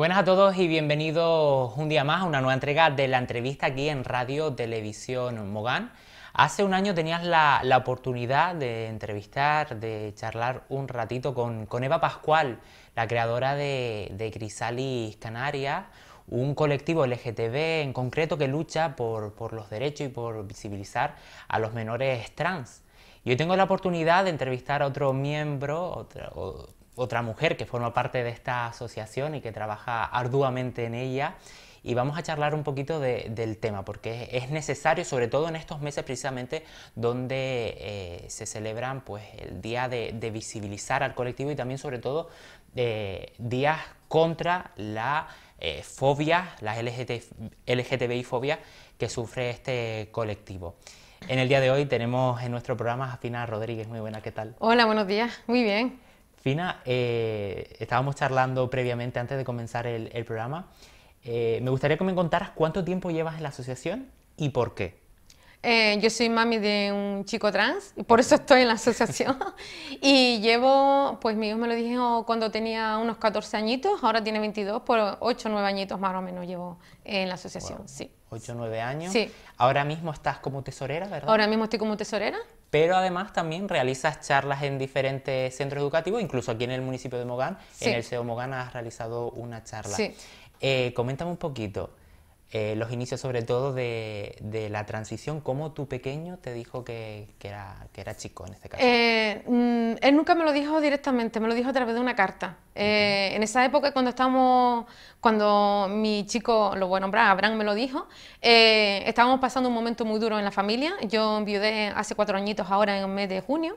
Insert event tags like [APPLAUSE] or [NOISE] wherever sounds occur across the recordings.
buenas a todos y bienvenidos un día más a una nueva entrega de la entrevista aquí en Radio Televisión Mogán. Hace un año tenías la, la oportunidad de entrevistar, de charlar un ratito con, con Eva Pascual, la creadora de, de Crisalis Canarias, un colectivo LGTB en concreto que lucha por, por, los derechos y por visibilizar a los menores trans. Yo tengo la oportunidad de entrevistar a otro miembro, otro, otra mujer que forma parte de esta asociación y que trabaja arduamente en ella. Y vamos a charlar un poquito del tema, porque es necesario, sobre todo en estos meses precisamente, donde eh, se celebran pues, el día de, visibilizar al colectivo y también sobre todo eh, días contra la eh, fobia, la LGTBI fobia que sufre este colectivo. En el día de hoy tenemos en nuestro programa a Fina Rodríguez. Muy buena, ¿qué tal? Hola, buenos días. Muy bien. Fina, eh, estábamos charlando previamente antes de comenzar el, programa. Eh, me gustaría que me contaras cuánto tiempo llevas en la asociación y por qué. Eh, yo soy mami de un chico trans y por eso estoy en la asociación. [LAUGHS] y llevo, pues mi hijo me lo dijo cuando tenía unos 14 añitos, ahora tiene 22, por 8 o 9 añitos más o menos llevo en la asociación, sí. 8 o 9 años. Sí. Ahora mismo estás como tesorera, ¿verdad? Ahora mismo estoy como tesorera pero además también realizas charlas en diferentes centros educativos, incluso aquí en el municipio de Mogán, en el CEO Mogán has realizado una charla. Sí. Eh, coméntame un poquito, eh, los inicios sobre todo de, de, la transición, cómo tu pequeño te dijo que, que, era, que era, chico en este caso. Eh, mm, él nunca me lo dijo directamente, me lo dijo a través de una carta. Eh, en esa época cuando estábamos, cuando mi chico, lo voy a nombrar, Abraham me lo dijo, estábamos pasando un momento muy duro en la familia. Yo enviudé hace cuatro añitos ahora en el mes de junio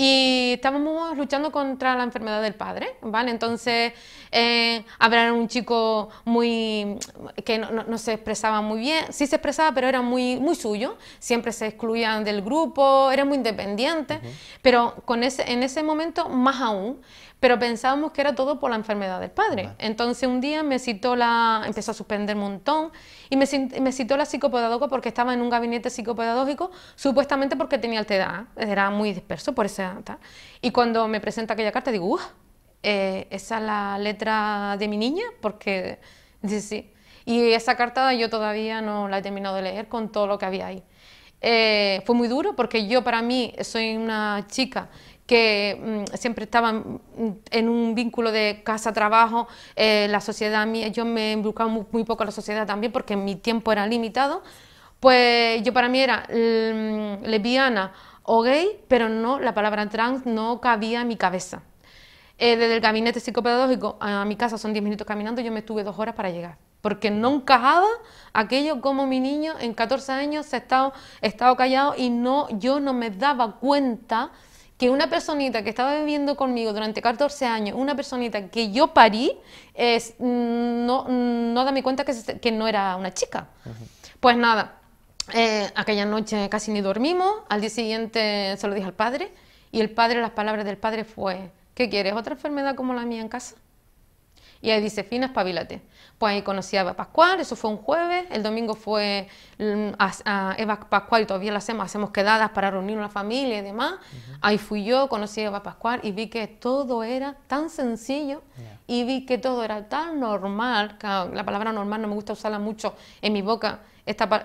y estábamos luchando contra la enfermedad del padre, ¿vale? Entonces eh, habrá un chico muy que no, se expresaba muy bien, sí se expresaba, pero era muy, muy suyo, siempre se excluían del grupo, era muy independiente, pero con ese, en ese momento más aún pero pensábamos que era todo por la enfermedad del padre. Entonces un día me citó la, empezó a suspender un montón y me, citó la psicopedagoga porque estaba en un gabinete psicopedagógico, supuestamente porque tenía el era muy disperso por ese y cuando me presenta aquella carta digo, eh, esa es la letra de mi niña, porque dice sí. Y esa carta yo todavía no la he terminado de leer con todo lo que había ahí. Eh, fue muy duro porque yo para mí soy una chica que mm, siempre estaba mm, en un vínculo de casa-trabajo, eh, la sociedad, yo me he muy, muy, poco en la sociedad también porque mi tiempo era limitado, pues yo para mí era mm, lesbiana o gay, pero no, la palabra trans no cabía en mi cabeza. Eh, desde el gabinete psicopedagógico a mi casa son 10 minutos caminando, yo me estuve dos horas para llegar, porque no encajaba aquello como mi niño en 14 años se ha estado, estado callado y no, yo no me daba cuenta que una personita que estaba viviendo conmigo durante 14 años, una personita que yo parí, es, mm, no, no da mi cuenta que, que no era una chica. Pues nada, eh, aquella noche casi ni dormimos, al día siguiente se lo dije al padre y el padre, las palabras del padre fue, ¿qué quieres? ¿Otra enfermedad como la mía en casa? Y ahí dice, Fina, espabilate. Pues ahí conocí a Eva Pascual, eso fue un jueves, el domingo fue mm, a, Eva Pascual y todavía la hacemos, hacemos quedadas para reunir la familia y demás. Ahí fui yo, conocí a Eva Pascual y vi que todo era tan sencillo y vi que todo era tan normal, la palabra normal no me gusta usarla mucho en mi boca,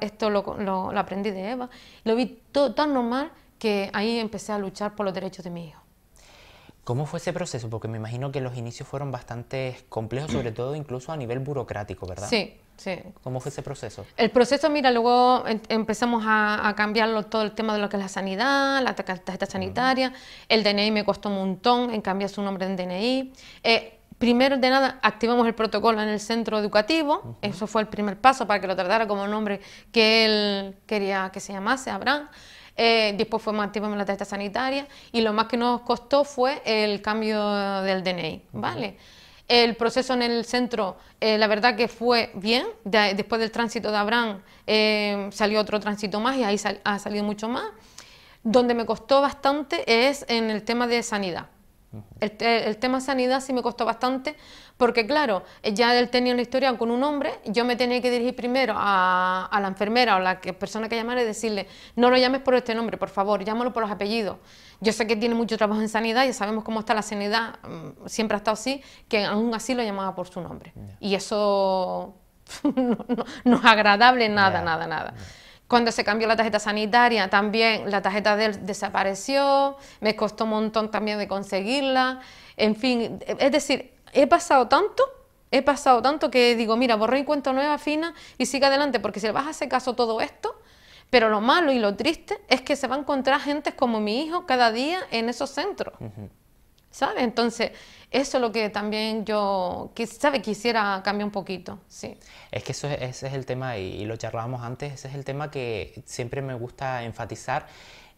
esto lo, aprendí de Eva. Lo vi tan normal que ahí empecé a luchar por los derechos de mi hijo. ¿Cómo fue ese proceso? Porque me imagino que los inicios fueron bastante complejos, sobre [CLEARS THROAT] todo incluso a nivel burocrático, ¿verdad? Sí, sí. ¿Cómo fue ese proceso? El proceso, mira, luego em, empezamos a, a cambiarlo todo el tema de lo que es la sanidad, la tarjeta sanitaria, el DNI me costó un montón en cambiar su nombre en DNI. Eh, Primero de nada, activamos el protocolo en el centro educativo, eso fue el primer paso para que lo tratara como nombre que él quería que se llamase, Abraham. Eh, después fuimos activos la testa sanitaria y lo más que nos costó fue el cambio del DNI, ¿vale? El proceso en el centro, eh, la verdad que fue bien. después del tránsito de Abraham eh, salió otro tránsito más y ahí ha salido mucho más. Donde me costó bastante es en el tema de sanidad. El, tema sanidad sí me costó bastante, porque claro, ya él tenía una historia con un hombre, yo me tenía que dirigir primero a, la enfermera o la persona que llamara y decirle, no lo llames por este nombre, por favor, llámalo por los apellidos. Yo sé que tiene mucho trabajo en sanidad, ya sabemos cómo está la sanidad, mm, siempre ha estado así, que aún así lo llamaba por su nombre. Y eso [LAUGHS] no, es agradable, nada, nada, nada. Cuando se cambió la tarjeta sanitaria, también la tarjeta de él desapareció, me costó un montón también de conseguirla. En fin, es decir, he pasado tanto, he pasado tanto que digo, mira, borré y cuento nueva, fina y sigue adelante, porque si le vas a hacer caso todo esto, pero lo malo y lo triste es que se va a encontrar gente como mi hijo cada día en esos centros. ¿Sabes? Entonces, eso es lo que también yo, ¿sabe? Quisiera cambiar un poquito, sí. Es que eso ese es el tema, y, lo charlábamos antes, ese es el tema que siempre me gusta enfatizar,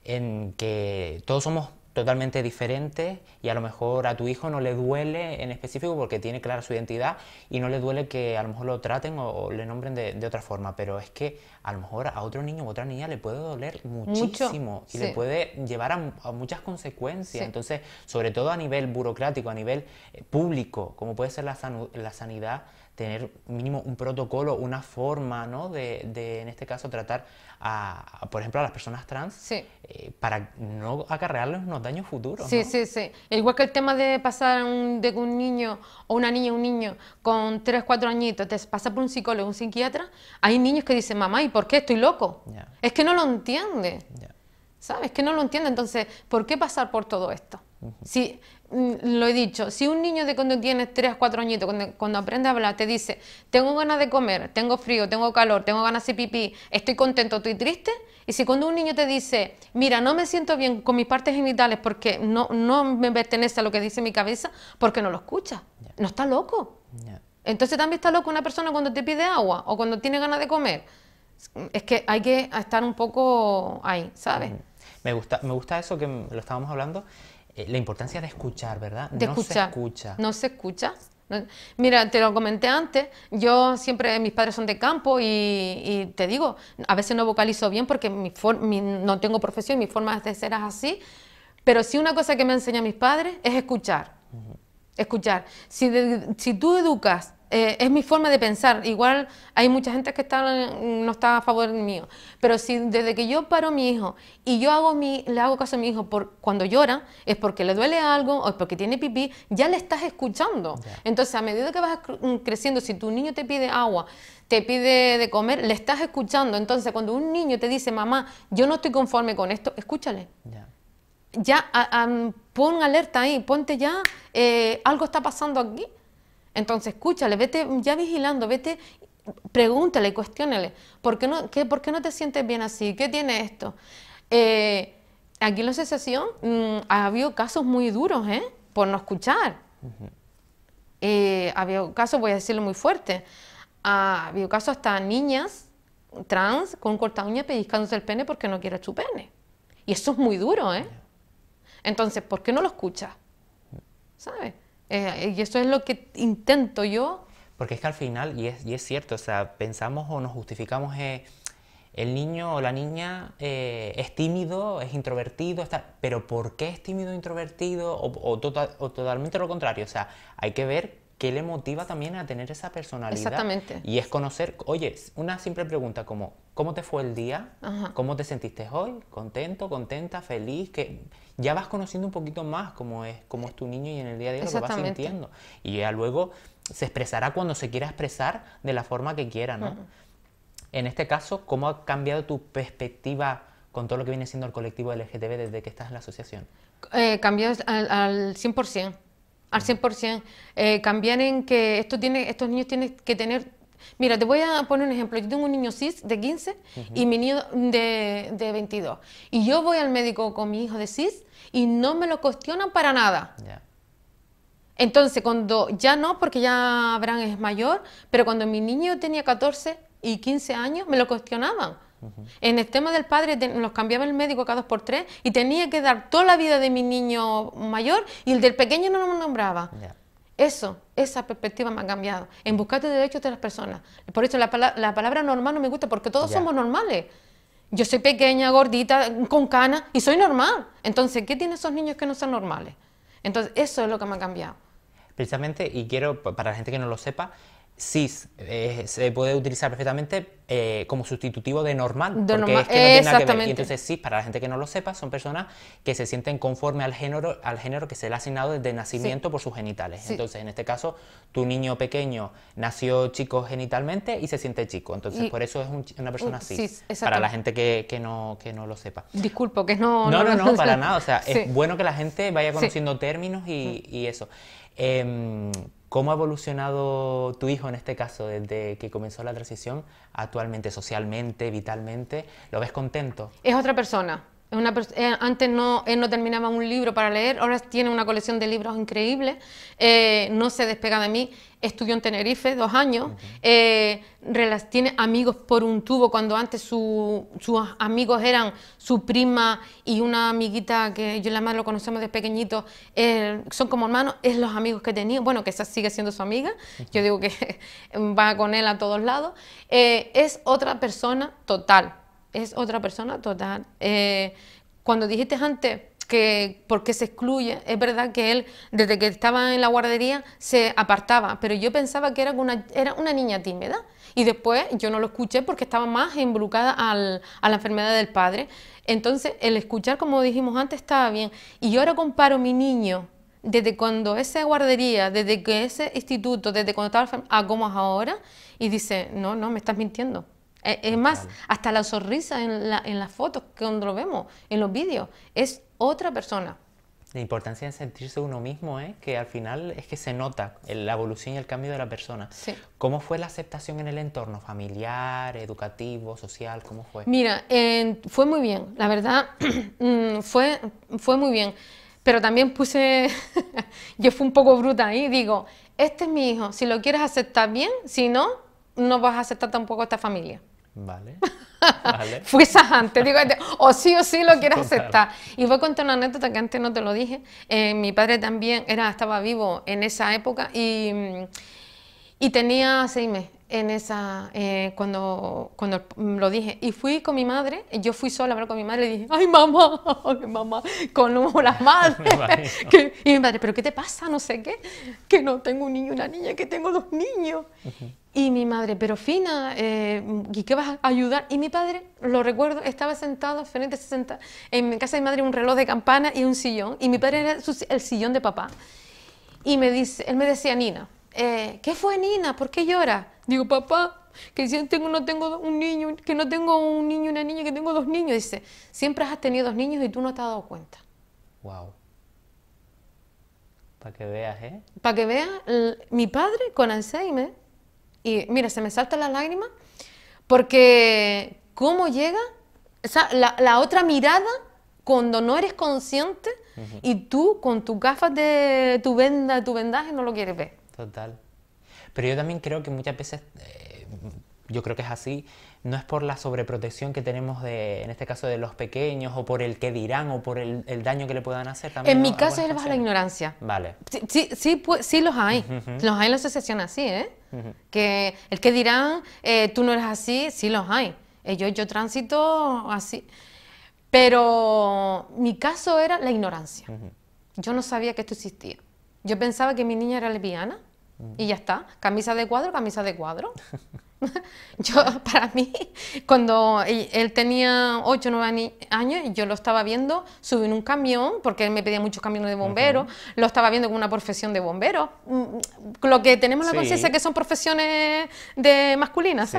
en que todos somos totalmente diferentes y a lo mejor a tu hijo no le duele en específico porque tiene clara su identidad y no le duele que a lo mejor lo traten o, le nombren de, otra forma, pero es que a lo mejor a otro niño o otra niña le puede doler muchísimo y le puede llevar a, muchas consecuencias. Entonces, sobre todo a nivel burocrático, a nivel eh, público, como puede ser la, la sanidad, tener mínimo un protocolo, una forma, ¿no? De, de en este caso, tratar a, por ejemplo, a las personas trans eh, para no acarrearles unos daños futuros. Sí, ¿no? sí, sí. Igual que el tema de pasar un, de un niño o una niña, un niño con 3, 4 añitos, te pasa por un psicólogo, un psiquiatra, hay niños que dicen, mamá, ¿y ¿por qué estoy loco? Es que no lo entiende. ¿Sabes? Es que no lo entiende. Entonces, ¿por qué pasar por todo esto? Si, mm, lo he dicho, si un niño de cuando tiene 3 4 añitos, cuando, aprende a hablar, te dice, tengo ganas de comer, tengo frío, tengo calor, tengo ganas de pipí, estoy contento, estoy triste, y si cuando un niño te dice, mira, no me siento bien con mis partes genitales porque no, no me pertenece a lo que dice mi cabeza, porque no lo escucha, no está loco. Entonces también está loco una persona cuando te pide agua o cuando tiene ganas de comer es que hay que estar un poco ahí, ¿sabes? Me gusta, me gusta eso que lo estábamos hablando, eh, la importancia de escuchar, ¿verdad? no se escucha. No se escucha. mira, te lo comenté antes, yo siempre, mis padres son de campo y, te digo, a veces no vocalizo bien porque mi, no tengo profesión, mi forma de ser es así, pero sí una cosa que me enseñan mis padres es escuchar. Escuchar. si tú educas eh, es mi forma de pensar. Igual hay mucha gente que no está a favor mío. Pero si desde que yo paro a mi hijo y yo hago mi, le hago caso a mi hijo por, cuando llora, es porque le duele algo o es porque tiene pipí, ya le estás escuchando. Entonces, a medida que vas mm, creciendo, si tu niño te pide agua, te pide de comer, le estás escuchando. Entonces, cuando un niño te dice, mamá, yo no estoy conforme con esto, escúchale. ya pon alerta ahí, ponte ya, eh, algo está pasando aquí. Entonces, escúchale, vete ya vigilando, vete, pregúntale, cuestiónale, ¿por qué no, ¿por qué no te sientes bien así? ¿Qué tiene esto? Eh, aquí en la asociación mm, ha habido casos muy duros, ¿eh? Por no escuchar. Eh, ha habido casos, voy a decirlo muy fuerte, ha habido casos hasta niñas trans con corta uña pellizcándose el pene porque no quiere su pene. Y eso es muy duro, ¿eh? Entonces, ¿por qué no lo escuchas? ¿Sabes? Eh, y eso es lo que intento yo. Porque es que al final, y es, y es cierto, o sea, pensamos o nos justificamos, eh, el niño o la niña eh, es tímido, es introvertido, está, pero ¿por qué es tímido, e introvertido? O, tota, o totalmente lo contrario, o sea, hay que ver qué le motiva también a tener esa personalidad. Exactamente. Y es conocer, oye, una simple pregunta como, ¿cómo te fue el día? ¿Cómo te sentiste hoy? ¿Contento, contenta, feliz? Que ya vas conociendo un poquito más cómo es, cómo es tu niño y en el día a día lo vas sintiendo. Y ya luego se expresará cuando se quiera expresar de la forma que quiera, ¿no? En este caso, ¿cómo ha cambiado tu perspectiva con todo lo que viene siendo el colectivo LGTB desde que estás en la asociación? Eh, cambió al 100% al 100%. Eh, cambiar en que esto tiene, estos niños tienen que tener... Mira, te voy a poner un ejemplo. Yo tengo un niño CIS de 15 y mi niño de, de, 22. Y yo voy al médico con mi hijo de CIS y no me lo cuestionan para nada. Entonces, cuando ya no, porque ya Abraham es mayor, pero cuando mi niño tenía 14 y 15 años, me lo cuestionaban. En el tema del padre nos cambiaba el médico cada dos por tres y tenía que dar toda la vida de mi niño mayor y el del pequeño no lo nombraba. Eso, esa perspectiva me ha cambiado, en buscar de derechos de las personas. Por eso la, palabra normal no me gusta, porque todos somos normales. Yo soy pequeña, gordita, con cana y soy normal. Entonces, ¿qué tiene esos niños que no son normales? Entonces, eso es lo que me ha cambiado. Precisamente, y quiero, para la gente que no lo sepa, cis eh, se puede utilizar perfectamente eh, como sustitutivo de normal, porque es que no tiene nada que ver. Y entonces cis, para la gente que no lo sepa, son personas que se sienten conforme al género, al género que se le ha asignado desde nacimiento por sus genitales. Entonces, en este caso, tu niño pequeño nació chico genitalmente y se siente chico. Entonces, por eso es una persona uh, cis, para la gente que, no, que no lo sepa. Disculpo, que no... No, no, no, no [LAUGHS] para nada. O sea, es bueno que la gente vaya conociendo términos y, mm. eso. Em, ¿Cómo ha evolucionado tu hijo en este caso desde que comenzó la transición actualmente, socialmente, vitalmente? ¿Lo ves contento? Es otra persona. Eh, antes no, él no terminaba un libro para leer, ahora tiene una colección de libros increíbles, eh, no se despega de mí, estudió en Tenerife dos años, eh, tiene amigos por un tubo cuando antes sus amigos eran su prima y una amiguita que yo y la madre lo conocemos desde pequeñito, son como hermanos, es los amigos que tenía, bueno, que esa sigue siendo su amiga, yo digo que [LAUGHS] va con él a todos lados, es otra persona total es otra persona total. Eh, cuando dijiste antes que por qué se excluye, es verdad que él desde que estaba en la guardería se apartaba, pero yo pensaba que era una, era una niña tímida y después yo no lo escuché porque estaba más involucrada al, a la enfermedad del padre. Entonces el escuchar, como dijimos antes, estaba bien. Y yo ahora comparo mi niño desde cuando esa guardería, desde que ese instituto, desde cuando estaba a cómo es ahora, y dice, no, no, me estás mintiendo. Eh, es más, hasta la sonrisa en, la, en las fotos que cuando lo vemos, en los vídeos, es otra persona. La importancia de sentirse uno mismo es ¿eh? que al final es que se nota la evolución y el cambio de la persona. ¿Cómo fue la aceptación en el entorno familiar, educativo, social? ¿Cómo fue? Mira, fue muy bien, la verdad, [CLEARS THROAT] mm, fue, fue muy bien. Pero también puse, [LAUGHS] yo fui un poco bruta ahí, digo, este es mi hijo, si lo quieres aceptar bien, si no, no vas a aceptar tampoco a esta familia. [LAUGHS] Vale. fui sajante, digo, o oh, sí o oh, sí lo quieres aceptar. Y voy a contar una anécdota que antes no te lo dije. Eh, mi padre también era, estaba vivo en esa época y, mm, tenía seis meses en esa, eh, cuando, cuando lo dije. Y fui con mi madre, yo fui sola a hablar con mi madre y dije, ay mamá, [LAUGHS] ay, mamá, con una [LAUGHS] madre. y mi madre, pero ¿qué te pasa? No sé qué, que no tengo un niño y una niña, que tengo dos niños. Y mi madre, pero Fina, eh, ¿y qué vas a ayudar? Y mi padre, lo recuerdo, estaba sentado frente, a en casa de mi madre un reloj de campana y un sillón. Y mi padre era el sillón de papá. Y me dice, él me decía, Nina, eh, ¿qué fue Nina? ¿Por qué llora? Digo, papá, que si no tengo un niño, que no tengo un niño una niña, que tengo dos niños. Dice, siempre has tenido dos niños y tú no te has dado cuenta. Wow. Para que veas, ¿eh? Para que veas, mi padre con Alzheimer y mira, se me salta la lágrima porque cómo llega o la, otra mirada cuando no eres consciente y tú con tus gafas de tu venda, tu vendaje no lo quieres ver. Total. Pero yo también creo que muchas veces, eh, yo creo que es así, no es por la sobreprotección que tenemos de, en este caso, de los pequeños o por el que dirán o por el, daño que le puedan hacer. También en mi caso es la ignorancia. Vale. Sí, sí, pues, los hay. Los hay en la asociación así, ¿eh? Que el que dirán, eh, tú no eres así, sí los hay. Yo, yo así. Pero mi caso era la ignorancia. Yo no sabía que esto existía. Yo pensaba que mi niña era lesbiana y ya está. Camisa de cuadro, camisa de cuadro. [LAUGHS] [LAUGHS] Yo, para mí, cuando él tenía 8 o 9 años, yo lo estaba viendo, subir en un camión, porque él me pedía muchos camiones de bomberos, lo estaba viendo con una profesión de bomberos. Mm, mm, lo que tenemos la conciencia conciencia que son profesiones de masculinas.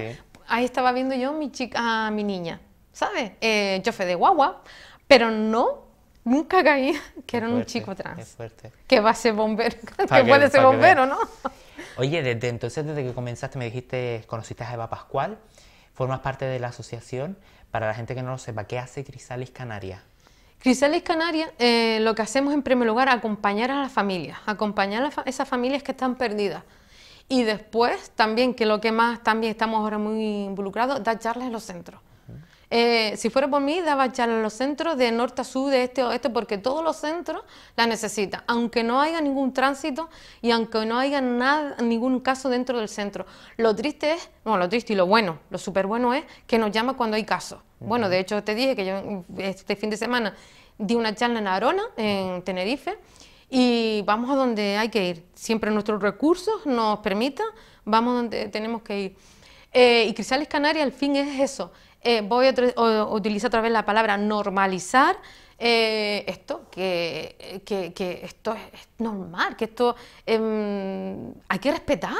Ahí estaba viendo yo a mi, chica, mi niña, ¿sabes? Eh, yo fui de guagua, pero no nunca caí [LAUGHS] que era un chico trans. Que va a ser bombero, [LAUGHS] que puede ser bombero, ¿no? Oye, desde entonces, desde que comenzaste, me dijiste, conociste a Eva Pascual, formas parte de la asociación. Para la gente que no lo sepa, ¿qué hace Crisalis Canarias? Crisalis Canarias, eh, lo que hacemos en primer lugar, acompañar a las familias, acompañar a esas familias que están perdidas. Y después, también, que lo que más también estamos ahora muy involucrados, dar charlas en los centros. Eh, si fuera por mí, daba charlas a los centros de norte a sur, de este a oeste, porque todos los centros la necesitan, aunque no haya ningún tránsito y aunque no haya nada, ningún caso dentro del centro. Lo triste es, bueno, lo triste y lo bueno, lo súper bueno es que nos llama cuando hay casos. Bueno, de hecho te dije que yo este fin de semana di una charla en Arona, en Tenerife, y vamos a donde hay que ir. Siempre nuestros recursos nos permitan, vamos donde tenemos que ir. Eh, y Cristales Canarias al fin es eso, eh, voy a utilizar otra vez la palabra normalizar, eh, esto, que, que, esto es, normal, que esto em, hay que respetar,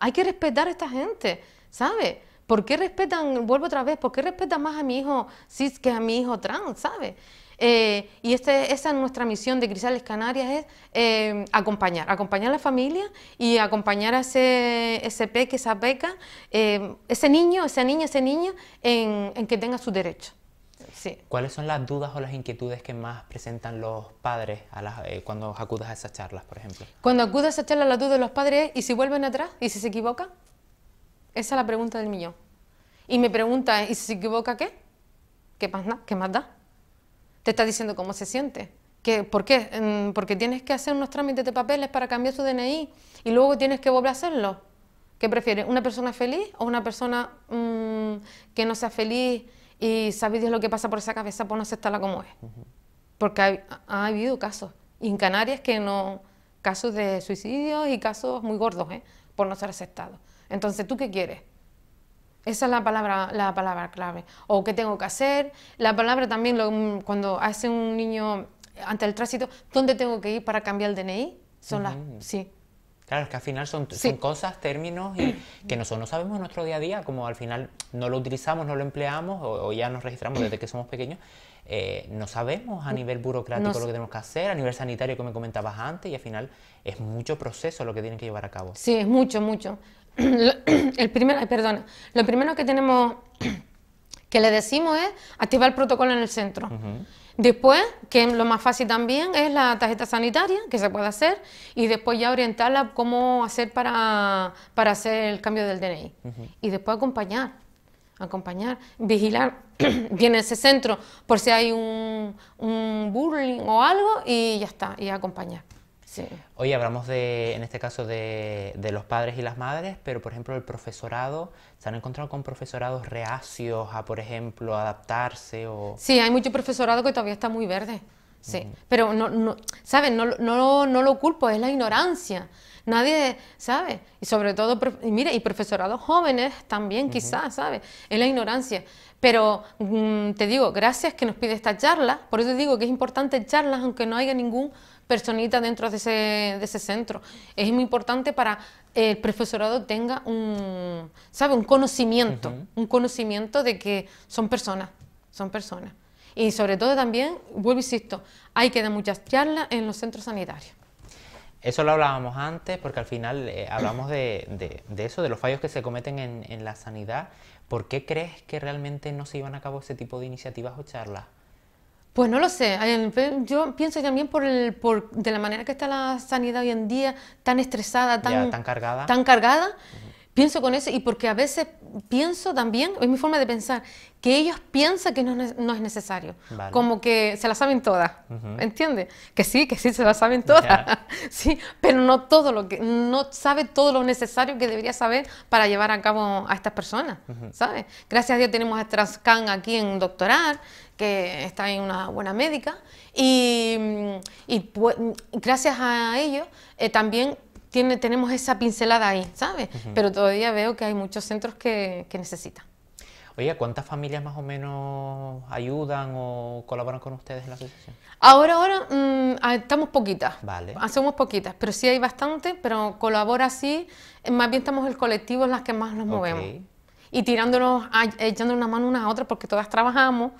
hay que respetar a esta gente, ¿sabes? ¿Por qué respetan, vuelvo otra vez, por qué respetan más a mi hijo cis que a mi hijo trans, ¿sabes? Eh, y este, esa es nuestra misión de Crisales Canarias, es eh, acompañar, acompañar a la familia y acompañar a ese, ese peque, esa beca, eh, ese niño, esa niña, ese niño, en, que tenga su derecho. Sí. ¿Cuáles son las dudas o las inquietudes que más presentan los padres cuando acudas a esas charlas, por ejemplo? Cuando acudas a esas charlas, la duda de los padres es, ¿y si vuelven atrás? ¿Y si se equivoca? Esa es la pregunta del millón. Y me pregunta, ¿y si se equivoca qué? ¿Qué más, ¿Qué más da? te está diciendo cómo se siente. ¿Por qué? Mm, porque tienes que hacer unos trámites de papeles para cambiar su DNI y luego tienes que volver a hacerlo. ¿Qué prefieres? ¿Una persona feliz o una persona mm, que no sea feliz y sabes lo que pasa por esa cabeza por no aceptarla como es? Porque ha, habido casos, en Canarias que no, casos de suicidios y casos muy gordos, ¿eh? por no ser aceptados. Entonces, ¿tú qué quieres? Esa es la palabra, la palabra clave. O qué tengo que hacer. La palabra también, lo, mm, cuando hace un niño ante el tránsito, ¿dónde tengo que ir para cambiar el DNI? Son las... Sí. Claro, es que al final son, cosas, términos y [CLEARS THROAT] que nosotros no sabemos en nuestro día a día, como al final no lo utilizamos, no lo empleamos o, ya nos registramos [CLEARS THROAT] desde que somos pequeños, eh, no sabemos a nivel burocrático lo que tenemos que hacer, a nivel sanitario, como me comentabas antes, y al final es mucho proceso lo que tienen que llevar a cabo. Sí, es mucho, mucho. [COUGHS] el perdona, lo primero que tenemos [COUGHS] que le decimos es activar el protocolo en el centro. Después, que lo más fácil también es la tarjeta sanitaria, que se puede hacer, y después ya orientarla cómo hacer para, hacer el cambio del DNI. Y después acompañar, acompañar, vigilar [COUGHS] bien ese centro por si hay un, un bullying o algo, y ya está, y acompañar. Sí. Hoy hablamos de, en este caso de, de, los padres y las madres, pero por ejemplo el profesorado, ¿se han encontrado con profesorados reacios a, por ejemplo, adaptarse? O... Sí, hay mucho profesorado que todavía está muy verde. Sí, pero no, no ¿sabes? No, no, lo culpo, es la ignorancia. Nadie sabe, y sobre todo, mire, y profesorados jóvenes también quizás, ¿sabes? Es la ignorancia. Pero mm, te digo, gracias que nos pide esta charla, por eso digo que es importante charlas aunque no haya ningún personita dentro de ese, centro. Es muy importante para el profesorado tenga un, ¿sabe? un conocimiento, un conocimiento de que son personas, son personas. Y sobre todo también, vuelvo insisto, hay que dar muchas charlas en los centros sanitarios. Eso lo hablábamos antes, porque al final eh, hablamos de, de, eso, de los fallos que se cometen en, en la sanidad ¿Por qué crees que realmente no se iban a cabo ese tipo de iniciativas o charlas? Pues no lo sé. Yo pienso también por el, por, de la manera que está la sanidad hoy en día, tan estresada, tan, cargada. Tan cargada. Pienso con eso y porque a veces pienso también, es mi forma de pensar, que ellos piensan que no, es necesario. Como que se la saben todas, ¿entiendes? Que sí, que sí se la saben todas, [LAUGHS] sí, pero no todo lo que, no sabe todo lo necesario que debería saber para llevar a cabo a estas personas, ¿sabes? Gracias a Dios tenemos a Transcan aquí en doctorar, que está en una buena médica, y, y gracias a ellos eh, también tenemos esa pincelada ahí, ¿sabes? Pero todavía veo que hay muchos centros que, que necesitan. Oye, ¿cuántas familias más o menos ayudan o colaboran con ustedes en la asociación? Ahora, ahora mm, ah, estamos poquitas. Vale. Hacemos poquitas, pero sí hay bastante, pero colabora así, eh, Más bien estamos el colectivo en las que más nos movemos. Y tirándonos, echando una mano una a otra, porque todas trabajamos,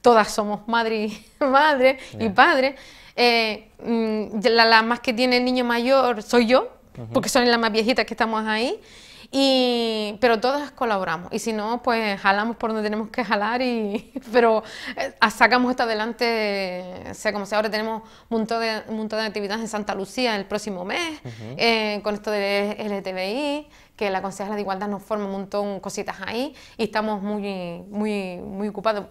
todas somos [LAUGHS] madre y, madre y padre. Eh, mm, la, más que tiene el niño mayor soy yo, porque son las más viejitas que estamos ahí. Y, pero todas colaboramos y si no, pues jalamos por donde tenemos que jalar, y, [LAUGHS] pero eh, sacamos esto adelante, o sea como sea, ahora tenemos un montón de, un montón de actividades en Santa Lucía el próximo mes, eh, con esto de LTbi que la consejera de igualdad nos forma un montón cositas ahí y estamos muy, muy, muy ocupados.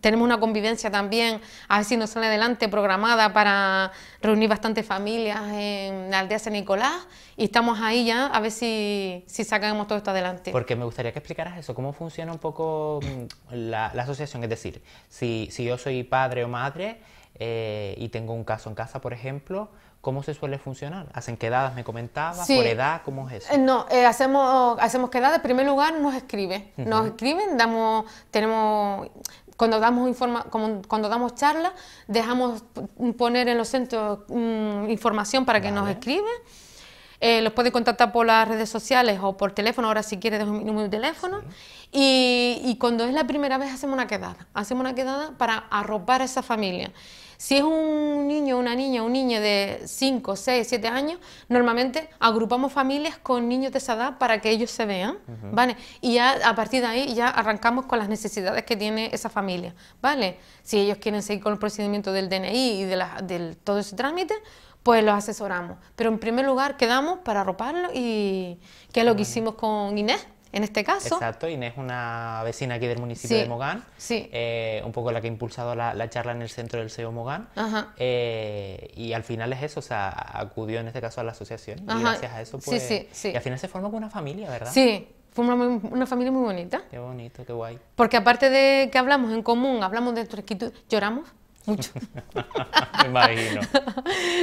Tenemos una convivencia también, a ver si nos sale adelante, programada para reunir bastantes familias en la aldea San Nicolás y estamos ahí ya a ver si, sacamos todo esto adelante. Porque me gustaría que explicaras eso, cómo funciona un poco mm, la, la asociación, es decir, si, yo soy padre o madre eh, y tengo un caso en casa, por ejemplo, ¿Cómo se suele funcionar? ¿Hacen quedadas, me comentaba? ¿Por edad? ¿Cómo es eso? Eh, no, eh, hacemos, hacemos quedadas. En primer lugar, nos escriben. Nos escriben, damos, tenemos, cuando damos, informa, cuando damos charlas, dejamos poner en los centros mm, información para que nos escriben. Eh, los pueden contactar por las redes sociales o por teléfono, ahora si quieres dejo mi número de teléfono. Y, y, cuando es la primera vez hacemos una quedada, hacemos una quedada para arropar a esa familia. Si es un niño, una niña, un niño de 5, 6, 7 años, normalmente agrupamos familias con niños de esa edad para que ellos se vean, ¿vale? Y ya a partir de ahí ya arrancamos con las necesidades que tiene esa familia, ¿vale? Si ellos quieren seguir con el procedimiento del DNI y de, la, todo ese trámite, pues los asesoramos. Pero en primer lugar quedamos para arroparlo y que es lo que hicimos con Inés, en este caso. Exacto, Inés es una vecina aquí del municipio de Mogán, sí. Eh, un poco la que ha impulsado la, charla en el centro del CEO Mogán, eh, y al final es eso, o sea, acudió en este caso a la asociación, y gracias a eso pues... Sí, Y al final se forma con una familia, ¿verdad? Sí, fue una familia muy bonita. Qué bonito, qué guay. Porque aparte de que hablamos en común, hablamos de nuestra actitud, lloramos, mucho. [LAUGHS] Me imagino.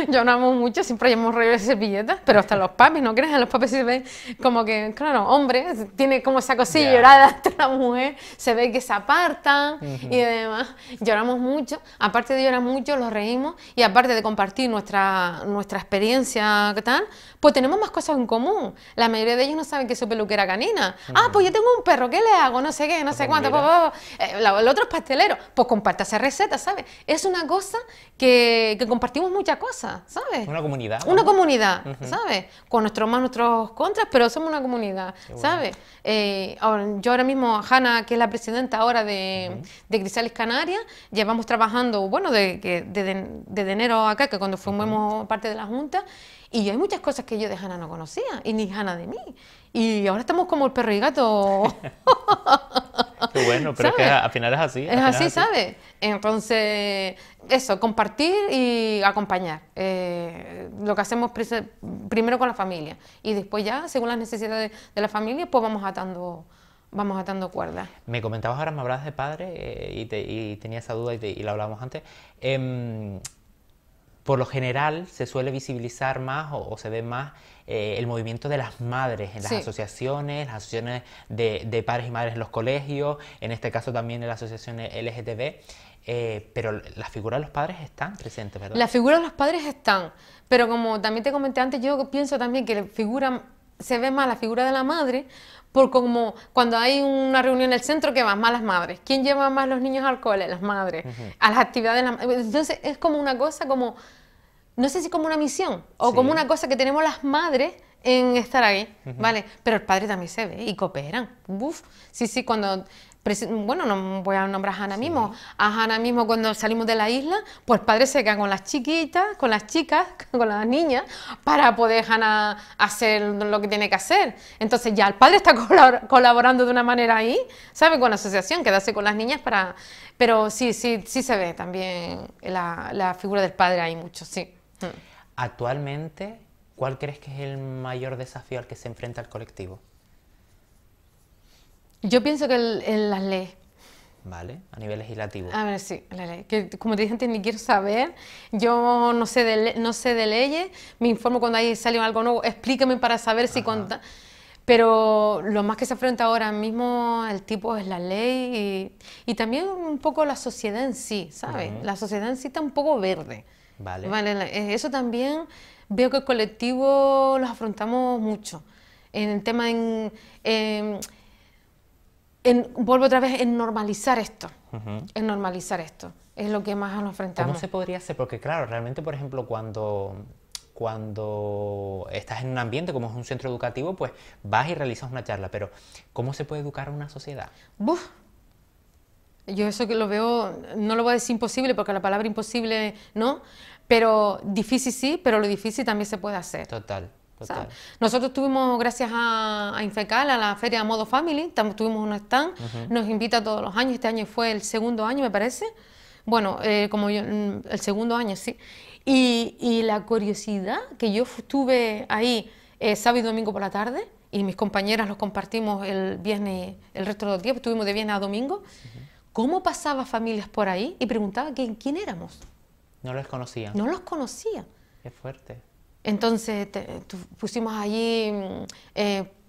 Lloramos mucho, siempre llevamos rollos de servilletas, pero hasta los papis, ¿no crees? En los papis se ve como que, claro, hombre, tiene como esa cosilla llorada hasta la mujer, se ve que se apartan y demás. Lloramos mucho, aparte de llorar mucho, los reímos y aparte de compartir nuestra, nuestra experiencia, ¿qué tal? Pues tenemos más cosas en común. La mayoría de ellos no saben que su peluquera canina. Ah, pues yo tengo un perro, ¿qué le hago? No sé qué, no ah, sé pues cuánto. Eh, el otro es pastelero. Pues comparte esa receta, ¿sabes? es una cosa que, compartimos muchas cosas, ¿sabes? Una comunidad. Una comunidad, ¿sabes? Con nuestros más, nuestros contras, pero somos una comunidad, ¿sabes? Eh, yo ahora mismo, Hanna, que es la presidenta ahora de, uh Canarias, llevamos trabajando, bueno, desde enero acá, que cuando fuimos parte de la Junta, y hay muchas cosas que yo de Hanna no conocía, y ni Hanna de mí. Y ahora estamos como el perro y gato. [LAUGHS] Qué bueno, pero es que al final es así. Es así, ¿sabes? Entonces, eso, compartir y acompañar. Eh, lo que hacemos primero con la familia y después ya, según las necesidades de la familia, pues vamos atando vamos atando cuerdas. Me comentabas ahora, me hablabas de padre eh, y, te, tenía esa duda y, la hablábamos antes. Em, por lo general se suele visibilizar más o se ve más eh, el movimiento de las madres en las asociaciones, las asociaciones de, de, padres y madres en los colegios, en este caso también en las asociaciones LGTB. Eh, pero la figura de los padres están presentes, ¿verdad? La figura de los padres están, pero como también te comenté antes, yo pienso también que figura, se ve más la figura de la madre, por como cuando hay una reunión en el centro que van más las madres. ¿Quién lleva más los niños al cole? Las madres. A las actividades. Entonces es como una cosa como no sé si como una misión o como una cosa que tenemos las madres en estar ahí, ¿vale? Pero el padre también se ve y cooperan. Uf. Sí, sí, cuando... Bueno, no voy a nombrar a Hanna mismo. A Hanna mismo cuando salimos de la isla, pues el padre se queda con las chiquitas, con las chicas, [LAUGHS] con las niñas, para poder Hanna hacer lo que tiene que hacer. Entonces ya el padre está [LAUGHS] colaborando de una manera ahí, ¿sabe? Con asociación, quedarse con las niñas para... Pero sí, sí, sí se ve también la, la figura del padre ahí mucho, sí. Mm. Actualmente, ¿cuál crees que es el mayor desafío al que se enfrenta el colectivo? Yo pienso que el, la las leyes. ¿vale? A nivel legislativo. A ver, sí, la ley. como te dije antes, ni quiero saber. Yo no sé de, no sé de leyes, me informo cuando ahí sale algo nuevo, explícame para saber si cuenta. Pero lo más que se enfrenta ahora mismo el tipo es la ley y, también un poco la sociedad en sí, ¿sabes? La sociedad en sí está un poco verde. Vale. Eh, eso también veo que el colectivo lo afrontamos mucho. En el tema en, em, en, vuelvo otra vez en normalizar esto. En normalizar esto. Es lo que más nos enfrentamos. ¿Cómo se podría hacer? Porque claro, realmente, por ejemplo, cuando cuando estás en un ambiente como es un centro educativo, pues vas y realizas una charla, pero ¿cómo se puede educar a una sociedad? Buf, yo eso que lo veo, no lo voy a decir imposible porque la palabra imposible no, pero difícil sí, pero lo difícil también se puede hacer. Total. total. Nosotros tuvimos, gracias a, Infecal, a la feria Modo Family, tuvimos un stand, nos invita todos los años, este año fue el segundo año, me parece, bueno, eh, como yo, mm, el segundo año, sí. Y, y, la curiosidad que yo estuve ahí eh, sábado y domingo por la tarde, y mis compañeras los compartimos el viernes, el resto de los días, estuvimos de viernes a domingo cómo pasaba familias por ahí y preguntaba quién, quién éramos. No los conocían. No los conocía. Qué fuerte. Entonces pusimos allí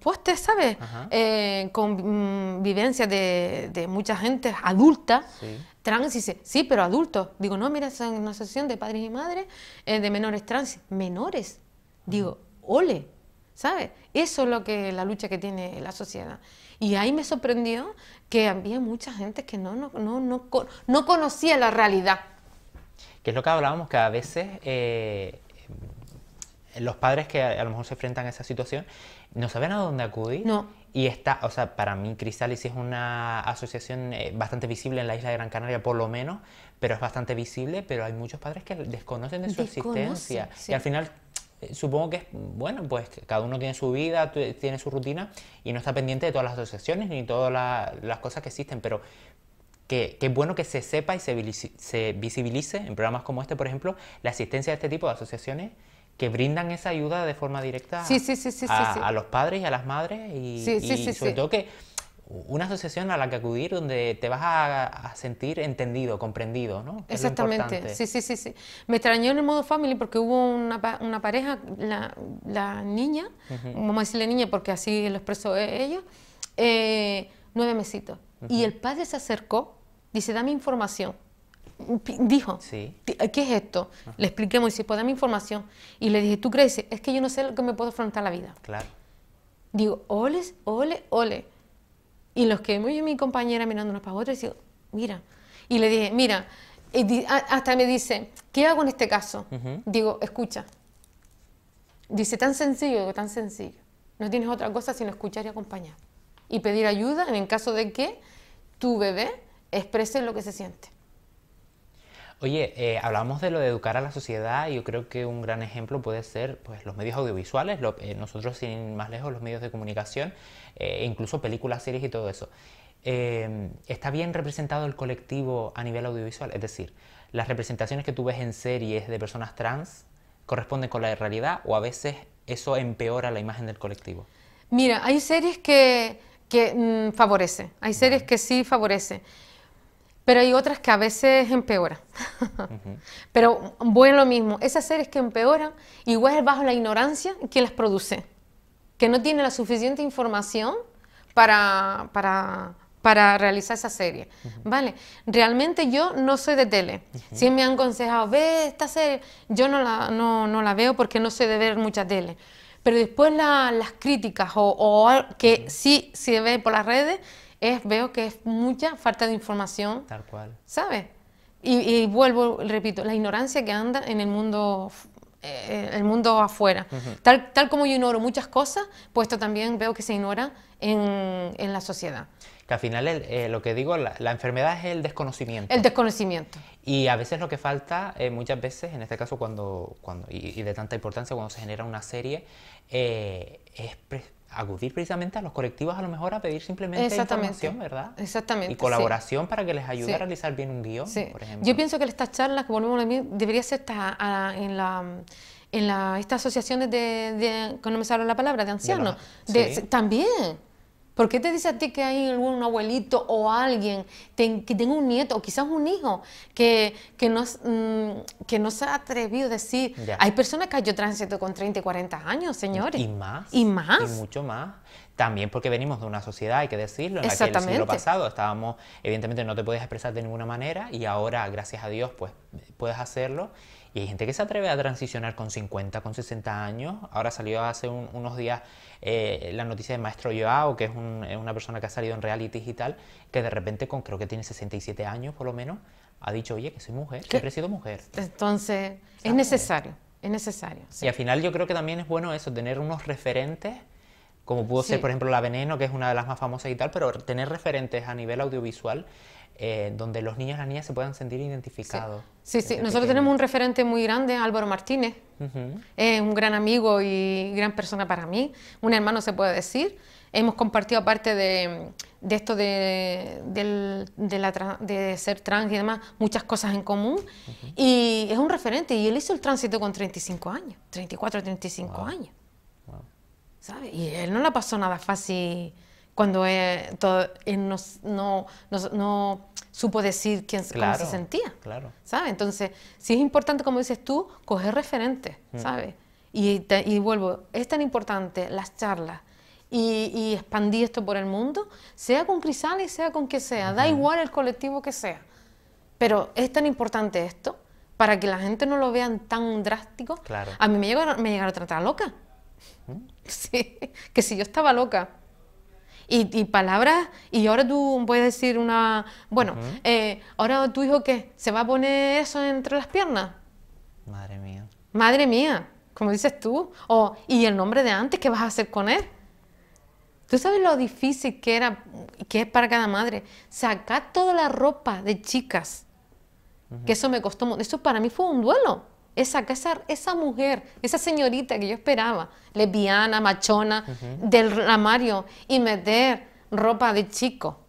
pues te ¿sabes? Eh, con mm, de, mucha gente adulta, sí. trans, y sí, pero adultos. Digo, no, mira, es una asociación de padres y madres eh, de menores trans. Menores. Digo, ole, ¿sabes? Eso es lo que la lucha que tiene la sociedad. Y ahí me sorprendió que había mucha gente que no, no, no, no, conocía la realidad. Que es lo que hablábamos, que a veces eh, los padres que a, lo mejor se enfrentan a esa situación no saben a dónde acudir. No. Y está, o sea, para mí Crisalis es una asociación eh, bastante visible en la isla de Gran Canaria, por lo menos, pero es bastante visible, pero hay muchos padres que desconocen de su existencia. Sí. Y al final eh, supongo que es, bueno, pues cada uno tiene su vida, tiene su rutina y no está pendiente de todas las asociaciones ni todas las cosas que existen, pero que, es bueno que se sepa y se, se visibilice en programas como este, por ejemplo, la existencia de este tipo de asociaciones que brindan esa ayuda de forma directa sí, a, los padres y a las madres y, y sobre todo que una asociación a la que acudir donde te vas a, sentir entendido, comprendido, ¿no? Exactamente, sí, sí, sí, sí. Me extrañó en el modo family porque hubo una, pareja, la, niña, vamos a decirle niña porque así lo expresó e, ella, eh, nueve mesitos. Y el padre se acercó, dice, dame información. Dijo, sí. ¿qué es esto? Le expliqué y dice, pues dame información. Y le dije, ¿tú crees? Es que yo no sé lo que me puedo afrontar la vida. Claro. Digo, ole, ole, ole. Y los que, yo mi compañera mirando unos para otros, y digo, mira. Y le dije, mira, hasta me dice, ¿qué hago en este caso? Digo, escucha. Dice, tan sencillo, digo, tan sencillo. No tienes otra cosa sino escuchar y acompañar. Y pedir ayuda en el caso de que tu bebé exprese lo que se siente. Oye, eh, hablamos de lo de educar a la sociedad y yo creo que un gran ejemplo puede ser pues, los medios audiovisuales, eh, nosotros sin ir más lejos los medios de comunicación, eh, e incluso películas, series y todo eso. Em, ¿Está bien representado el colectivo a nivel audiovisual? Es decir, las representaciones que tú ves en series de personas trans corresponden con la realidad o a veces eso empeora la imagen del colectivo. Mira, hay series que, que mm, favorecen, hay series que sí favorecen. Pero hay otras que a veces empeoran. ...pero [LAUGHS] Pero bueno, lo mismo, esas series que empeoran, igual es bajo la ignorancia que las produce, que no tiene la suficiente información para, para, para realizar esa serie. ¿Vale? Realmente yo no soy de tele. Si me han aconsejado, ve esta serie, yo no la, no, no la veo porque no soy de ver mucha tele. Pero después las críticas o, o que sí se ve por las redes, es, veo que es mucha falta de información. Tal cual. ¿Sabes? Y, vuelvo, repito, la ignorancia que anda en el mundo eh, el mundo afuera. tal, tal como yo ignoro muchas cosas, puesto pues también veo que se ignora en, en la sociedad. Que al final eh, lo que digo, la, enfermedad es el desconocimiento. El desconocimiento. Y a veces lo que falta, eh, muchas veces, en este caso cuando, cuando y, y, de tanta importancia cuando se genera una serie, es acudir precisamente a los colectivos a lo mejor a pedir simplemente información, ¿verdad? Exactamente. Y colaboración para que les ayude a realizar bien un guión, por ejemplo. Yo pienso que estas charlas, que volvemos a mí, debería ser esta, en la en la, estas asociaciones de, de, no me la palabra, de ancianos, de, también ¿Por qué te dice a ti que hay algún abuelito o alguien que tenga un nieto o quizás un hijo que, que, no, mm, que no se ha atrevido a decir? Hay personas que yo tránsito con 30 y 40 años, señores. Y más. Y más. mucho más. También porque venimos de una sociedad, hay que decirlo, en la que el siglo pasado estábamos, evidentemente no te podías expresar de ninguna manera y ahora, gracias a Dios, pues puedes hacerlo. Y hay gente que se atreve a transicionar con 50, con 60 años. Ahora salió hace unos días eh, la noticia de Maestro Joao, que es, una persona que ha salido en reality y tal, que de repente, con, creo que tiene 67 años por lo menos, ha dicho, oye, que soy mujer, que siempre he sido mujer. Entonces, es necesario, es necesario. Y al final yo creo que también es bueno eso, tener unos referentes como pudo ser, por ejemplo, La Veneno, que es una de las más famosas y tal, pero tener referentes a nivel audiovisual eh, donde los niños y las niñas se puedan sentir identificados. Sí, sí, nosotros tenemos un referente muy grande, Álvaro Martínez, es un gran amigo y gran persona para mí, un hermano se puede decir. Hemos compartido aparte de, esto de, de, ser trans y demás, muchas cosas en común. Y es un referente, y él hizo el tránsito con 35 años, 34, 35 años. Wow. ¿sabes? Y él no la pasó nada fácil cuando eh, todo, eh, él no, supo decir quién, cómo se sentía. Claro. ¿sabe? Entonces, sí es importante, como dices tú, coger referentes, mm. ¿sabes? Y, vuelvo, es tan importante las charlas y, expandir esto por el mundo, sea con y sea con que sea, da igual el colectivo que sea. Pero es tan importante esto para que la gente no lo vean tan drástico. Claro. A mí me llegaron, me llegaron a tratar loca. ¿Mm? [LAUGHS] Sí, que si yo estaba loca y, palabras, y ahora tú puedes decir una, bueno, eh, ahora tu hijo qué, se va a poner eso entre las piernas. Madre mía. Madre mía, como dices tú. O, y el nombre de antes, ¿qué vas a hacer con él? ¿Tú sabes lo difícil que era, que es para cada madre? Sacar toda la ropa de chicas. Que eso me costó, eso para mí fue un duelo esa, esa, esa mujer, esa señorita que yo esperaba, lesbiana, machona, del ramario, y meter ropa de chico.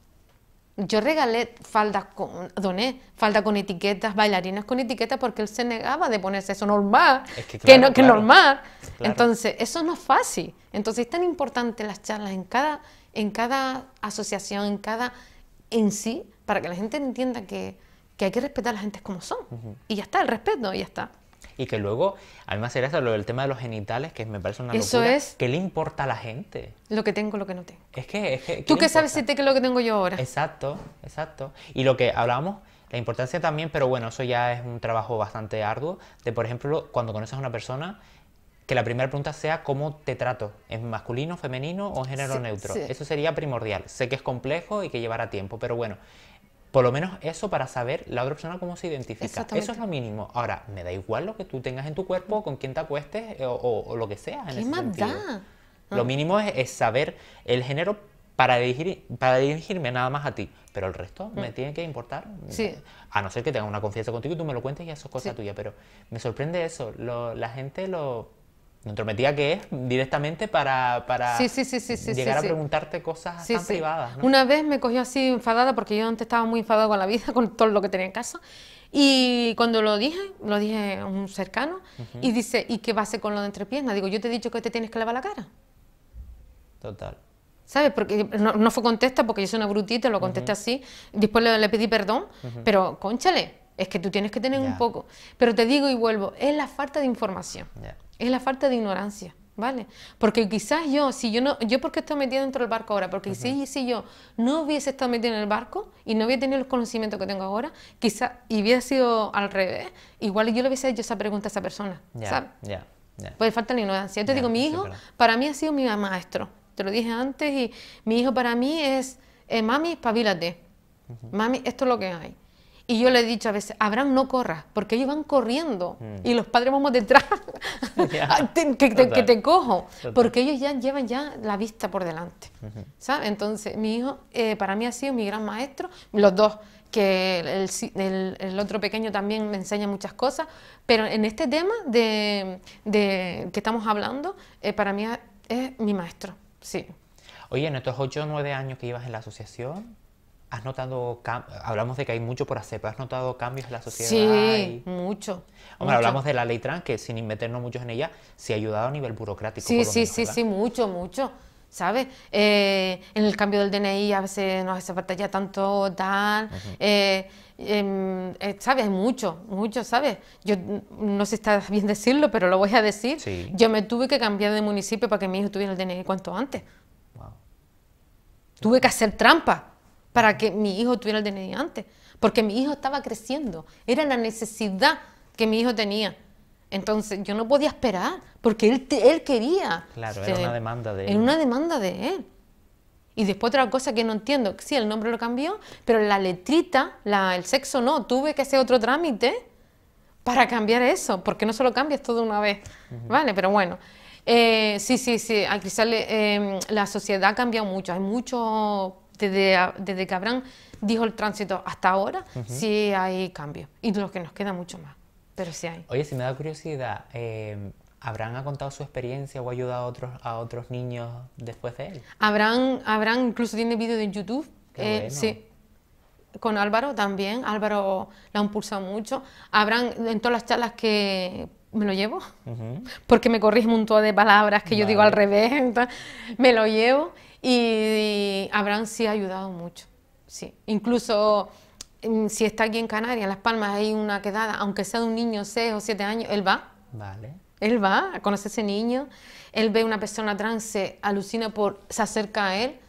Yo regalé faldas, con, doné falda con etiquetas, bailarinas con etiquetas, porque él se negaba de ponerse eso normal, que, no, que normal. Entonces, eso no es fácil. Entonces, es tan importante las charlas en cada, en cada asociación, en cada en sí, para que la gente entienda que, hay que respetar a las gentes como son. Y ya está, el respeto, y ya está y que luego, a mí me hace eso lo del tema de los genitales, que me parece una Eso locura. es. ¿Qué le importa a la gente? Lo que tengo, lo que no tengo. Es que. Tú qué sabes si te que lo que tengo yo ahora. Exacto, exacto. Y lo que hablábamos la importancia también, pero bueno, eso ya es un trabajo bastante arduo, de por ejemplo, cuando conoces a una persona, que la primera pregunta sea cómo te trato, ¿Es masculino, femenino o género neutro. Eso sería primordial. Sé que es complejo y que llevará tiempo, pero bueno, por lo menos eso para saber la otra persona cómo se identifica. Eso es lo mínimo. Ahora, me da igual lo que tú tengas en tu cuerpo, con quién te acuestes eh, o, lo que sea. ¿Qué más da? Lo ah. mínimo es, saber el género para, dirigir, para dirigirme nada más a ti. Pero el resto me mm. tiene que importar. A no ser que tenga una confianza contigo y tú me lo cuentes y eso es cosa tuya. Pero me sorprende eso. la gente lo Entrometía que es directamente para, para llegar a preguntarte cosas tan privadas. Una vez me cogió así enfadada porque yo antes estaba muy enfadada con la vida, [LAUGHS] con todo lo que tenía en casa. Y cuando lo dije, lo dije a un cercano y dice, ¿y qué va a hacer con lo de entrepierna? Digo, yo te he dicho que te tienes que lavar la cara. Total. ¿Sabes? Porque no, fue contesta porque yo soy una brutita, lo contesté así. Después le, le pedí perdón, pero conchale, es que tú tienes que tener un poco. Pero te digo y vuelvo, es la falta de información es la falta de ignorancia, ¿vale? Porque quizás yo, si yo no, yo porque estoy metida dentro del barco ahora, porque si, yo no hubiese estado metida en el barco y no hubiese tenido los conocimientos que tengo ahora, quizás hubiera sido al revés, igual yo le hubiese hecho esa pregunta a esa persona, ¿sabes? Pues falta la ignorancia. Yo te digo, mi hijo para mí ha sido mi maestro, te lo dije antes, y mi hijo para mí es, eh, mami, espabilate, mami, esto es lo que hay y yo le he dicho a veces, Abraham, no corras, porque ellos van corriendo mm. y los padres vamos detrás, [LAUGHS] [LAUGHS] que, te, cojo, porque ellos ya llevan ya la vista por delante. Entonces, mi hijo eh, para mí ha sido mi gran maestro, los dos, que el, otro pequeño también me enseña muchas cosas, pero en este tema de, que estamos hablando, eh, para mí es mi maestro, sí. Oye, en estos 8 o 9 años que llevas en la asociación, ¿Has notado, hablamos de que hay mucho por hacer, pero has notado cambios en la sociedad? Sí, mucho. Hombre, hablamos de la ley trans, que sin meternos muchos en ella, se ha ayudado a nivel burocrático. Sí, sí, sí, sí, mucho, mucho. ¿Sabes? Eh, en el cambio del DNI a veces nos hace falta ya tanto tal. Eh, em, eh, ¿Sabes? Mucho, mucho, ¿sabes? Yo no sé si está bien decirlo, pero lo voy a decir. Yo me tuve que cambiar de municipio para que mi hijo tuviera el DNI cuanto antes. Wow. Tuve que hacer trampa para que mi hijo tuviera el DNI antes, porque mi hijo estaba creciendo, era la necesidad que mi hijo tenía. Entonces yo no podía esperar, porque él, él quería. Claro, era una este, demanda de él. Era una demanda de él. Y después otra cosa que no entiendo, sí, el nombre lo cambió, pero la letrita, la, el sexo no, tuve que hacer otro trámite para cambiar eso, porque no se lo cambias todo una vez. Vale, pero bueno. Eh, sí, sí, sí, al Cristal eh, la sociedad ha cambiado mucho, hay mucho desde, que Abraham dijo el tránsito hasta ahora, sí hay cambios. Y lo que nos queda mucho más, pero sí hay. Oye, si me da curiosidad, eh, ha contado su experiencia o ha ayudado a otros, a otros niños después de él? Abraham, incluso tiene vídeo de YouTube. Eh, sí. Con Álvaro también, Álvaro la ha impulsado mucho. habrán en todas las charlas que me lo llevo, porque me corrige un montón de palabras que yo digo al revés, [LAUGHS] me lo llevo. Y Abraham sí ha ayudado mucho, sí. Incluso mm, si está aquí en Canarias, en Las Palmas, hay una quedada, aunque sea de un niño seis o siete años, él va. Vale. Él va, a conocer ese niño, él ve una persona trans, se alucina por, se acerca a él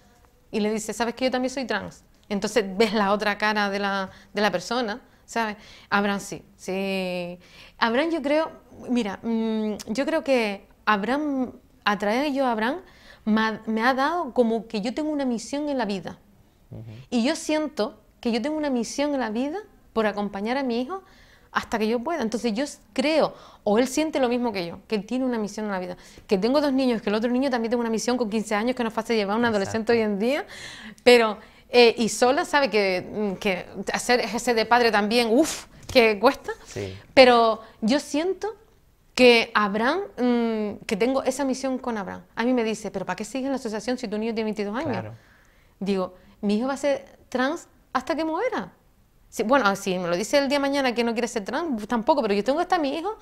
y le dice, ¿sabes que yo también soy trans? Entonces ves la otra cara de la, persona, ¿sabes? Abraham sí, sí. Abraham yo creo, mira, mm, yo creo que Abraham, atraer yo a Abraham me ha, dado como que yo tengo una misión en la vida. Y yo siento que yo tengo una misión en la vida por acompañar a mi hijo hasta que yo pueda. Entonces yo creo, o él siente lo mismo que yo, que él tiene una misión en la vida, que tengo dos niños, que el otro niño también tiene una misión con 15 años que nos fácil llevar a un adolescente hoy en día, pero, eh, y sola sabe que, mm, que hacer ese de padre también, uff, que cuesta, pero yo siento que Abraham, mm, que tengo esa misión con Abraham. A mí me dice, pero ¿para qué sigue en la asociación si tu niño tiene 22 años? Digo, mi hijo va a ser trans hasta que muera. Si, bueno, si me lo dice el día de mañana que no quiere ser trans, pues, tampoco, pero yo tengo que estar mi hijo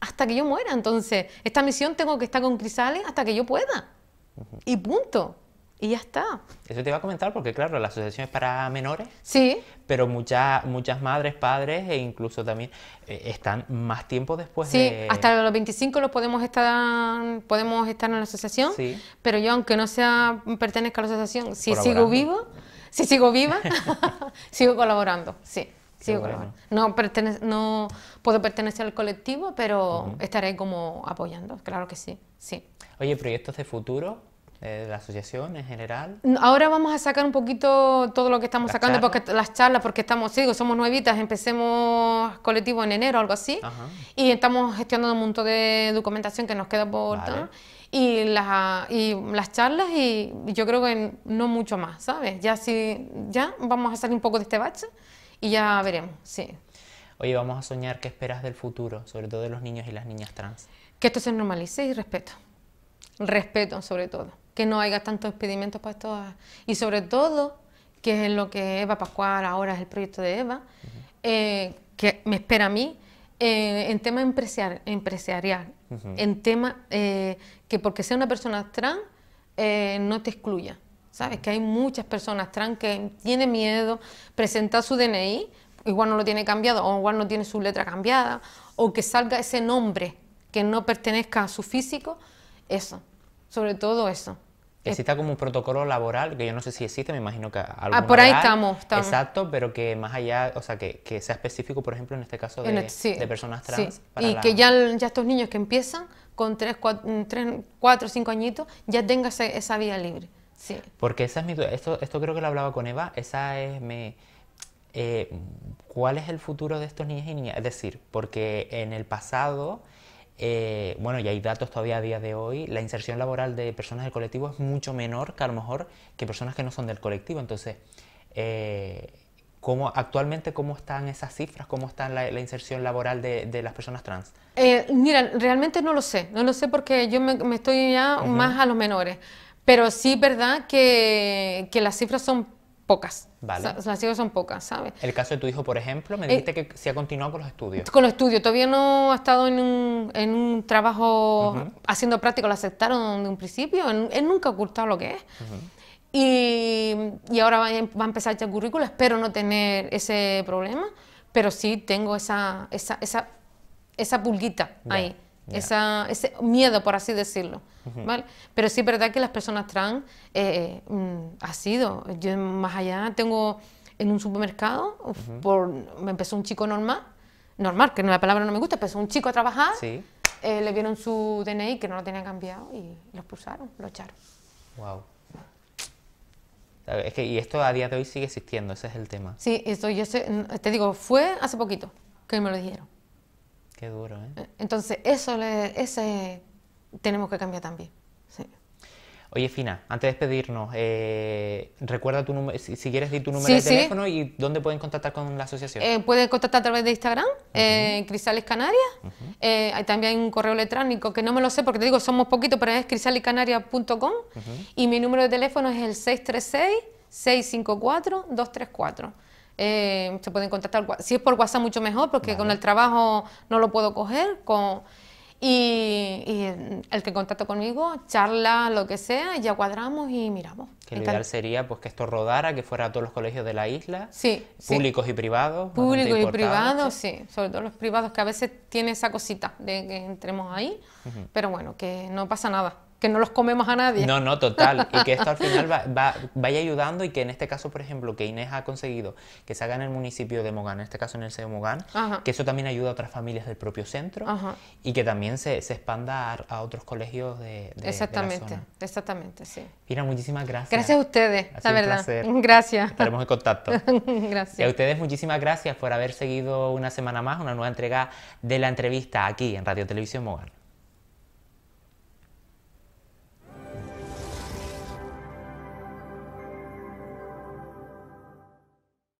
hasta que yo muera. Entonces, esta misión tengo que estar con Crisales hasta que yo pueda. Y punto. Y ya está. Eso te iba a comentar porque, claro, la asociación es para menores. Sí. Pero muchas muchas madres, padres e incluso también eh, están más tiempo después sí, de... Sí, hasta los 25 lo podemos estar, podemos estar en la asociación. Pero yo, aunque no sea pertenezca a la asociación, si sigo vivo, si sigo viva, [LAUGHS] [LAUGHS] sigo colaborando, sí. Sigo colaborando No, puedo pertenecer al colectivo, pero estaré como apoyando, claro que sí, sí. Oye, proyectos de futuro, de la asociación en general. Ahora vamos a sacar un poquito todo lo que estamos sacando, porque las charlas, porque estamos, sí, digo, somos nuevitas, empecemos colectivo en enero, algo así, y estamos gestionando un montón de documentación que nos queda por y las, y las charlas y yo creo que no mucho más, ¿sabes? Ya si, ya vamos a salir un poco de este bache y ya veremos, sí. Oye, vamos a soñar qué esperas del futuro, sobre todo de los niños y las niñas trans. Que esto se normalice y respeto. Respeto sobre todo que no haya tantos expedimentos para todas. Ah, y sobre todo, que es lo que Eva Pascual ahora es el proyecto de Eva, eh, que me espera a mí, eh, en tema empresarial, en tema eh, que porque sea una persona trans no te excluya. ¿Sabes? Que hay muchas personas trans que tienen miedo presentar su DNI, igual no lo tiene cambiado, o igual no tiene su letra cambiada, o que salga ese nombre que no pertenezca a su físico, eso, sobre todo eso. Eh, exista como un protocolo laboral, que yo no sé si existe, me imagino que algo. Ah, por ahí estamos, estamos, Exacto, pero que más allá, o sea, que, sea específico, por ejemplo, en este caso este, de, personas trans. y que ya, ya estos niños que empiezan con 3, 4, o 5 añitos, ya tengan esa vida libre. Sí. Porque esa es mi duda. Esto, esto creo que lo hablaba con Eva, esa es mi... Eh, ¿Cuál es el futuro de estos niños y niñas? Es decir, porque en el pasado eh, bueno, y hay datos todavía a día de hoy, la inserción laboral de personas del colectivo es mucho menor que a lo mejor que personas que no son del colectivo. Entonces, eh, actualmente, ¿cómo están esas cifras? ¿Cómo está la, inserción laboral de, las personas trans? Eh, mira, realmente no lo sé, no lo sé porque yo me, estoy ya más a los menores. Pero sí, verdad que las cifras son pocas. las ciegas son pocas, ¿sabes? El caso de tu hijo, por ejemplo, me eh, dijiste que se ha continuado con los estudios. Con los estudios, todavía no ha estado en un, en un trabajo haciendo práctico, lo aceptaron de un principio, él nunca ha ocultado lo que es. Y, y, ahora va, a em, empezar ya currícula, espero no tener ese problema, pero sí tengo esa, esa, esa, pulguita ahí ese miedo, por así decirlo. Pero sí es verdad que las personas trans eh, mm, ha sido. Yo más allá tengo en un supermercado, por, me empezó un chico normal, normal, que la palabra no me gusta, empezó un chico a trabajar, eh, le vieron su DNI que no lo tenía cambiado y lo expulsaron, lo echaron. Wow. y esto a día de hoy sigue existiendo, ese es el tema. Sí, yo te digo, fue hace poquito que me lo dijeron. Qué duro, ¿eh? eh entonces, eso ese tenemos que cambiar también. Oye, Fina, antes de despedirnos, eh, recuerda tu número, si, quieres, di tu número de teléfono y dónde pueden contactar con la asociación. Eh, pueden contactar a través de Instagram, eh, Crisales Canarias. hay también un correo electrónico que no me lo sé porque te digo, somos poquitos, pero es crisalescanarias.com Y mi número de teléfono es el 636-654-234. Eh, se pueden contactar. Si es por WhatsApp, mucho mejor, porque con el trabajo no lo puedo coger. Con, y, mm, el que contacta conmigo, charla, lo que sea, y ya cuadramos y miramos. Que ideal sería pues que esto rodara, que fuera a todos los colegios de la isla, sí, públicos y privados. Públicos y privados, sí, sobre todo los privados, que a veces tiene esa cosita de que entremos ahí, pero bueno, que no pasa nada que no los comemos a nadie. No, no, total. Y que esto al [LAUGHS] final vaya ayudando y que en este caso, por ejemplo, que Inés ha conseguido que se haga en el municipio de Mogán, en este caso en el CEO Mogán, que eso también ayuda a otras familias del propio centro y que también se, se expanda a, otros colegios de, Exactamente, la zona. exactamente, sí. Mira, muchísimas gracias. Gracias a ustedes, la verdad. Gracias. Estaremos en contacto. [LAUGHS] gracias. Y a ustedes muchísimas gracias por haber seguido una semana más una nueva entrega de la entrevista aquí en Radio Televisión Mogán.